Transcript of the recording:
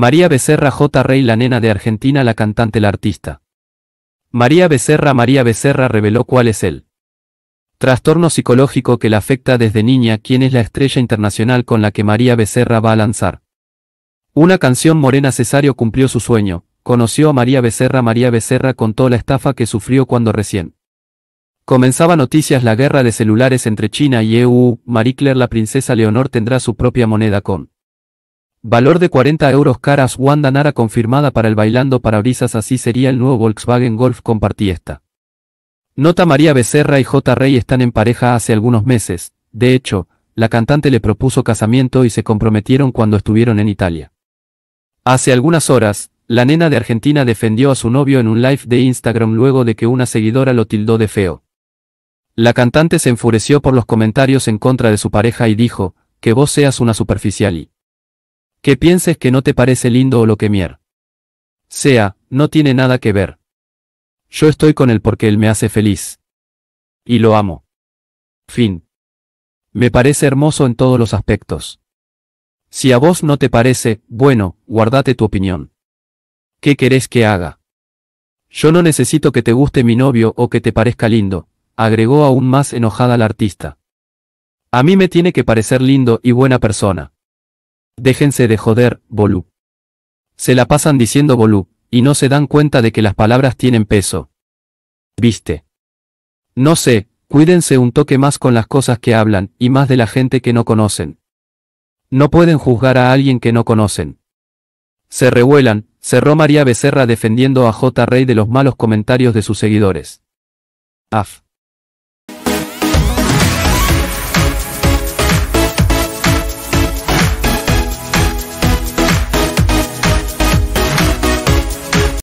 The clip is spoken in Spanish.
María Becerra J. Rey la nena de Argentina la cantante la artista. María Becerra María Becerra reveló cuál es el trastorno psicológico que la afecta desde niña, quién es la estrella internacional con la que María Becerra va a lanzar. Una canción Morena Cesario cumplió su sueño, conoció a María Becerra María Becerra contó la estafa que sufrió cuando recién comenzaba noticias la guerra de celulares entre China y EU, Marie Claire la princesa Leonor tendrá su propia moneda con Valor de 40 euros caras Wanda Nara confirmada para el bailando para parabrisas así sería el nuevo Volkswagen Golf Compartí esta. Nota María Becerra y J. Rey están en pareja hace algunos meses, de hecho, la cantante le propuso casamiento y se comprometieron cuando estuvieron en Italia. Hace algunas horas, la nena de Argentina defendió a su novio en un live de Instagram luego de que una seguidora lo tildó de feo. La cantante se enfureció por los comentarios en contra de su pareja y dijo, que vos seas una superficial y que pienses que no te parece lindo o lo que mier. Sea, no tiene nada que ver. Yo estoy con él porque él me hace feliz. Y lo amo. Fin. Me parece hermoso en todos los aspectos. Si a vos no te parece, bueno, guardate tu opinión. ¿Qué querés que haga? Yo no necesito que te guste mi novio o que te parezca lindo, agregó aún más enojada la artista. A mí me tiene que parecer lindo y buena persona. Déjense de joder, Bolú. Se la pasan diciendo Bolú, y no se dan cuenta de que las palabras tienen peso. ¿Viste? No sé, cuídense un toque más con las cosas que hablan y más de la gente que no conocen. No pueden juzgar a alguien que no conocen. Se revuelan, cerró María Becerra defendiendo a J. Rey de los malos comentarios de sus seguidores. Af.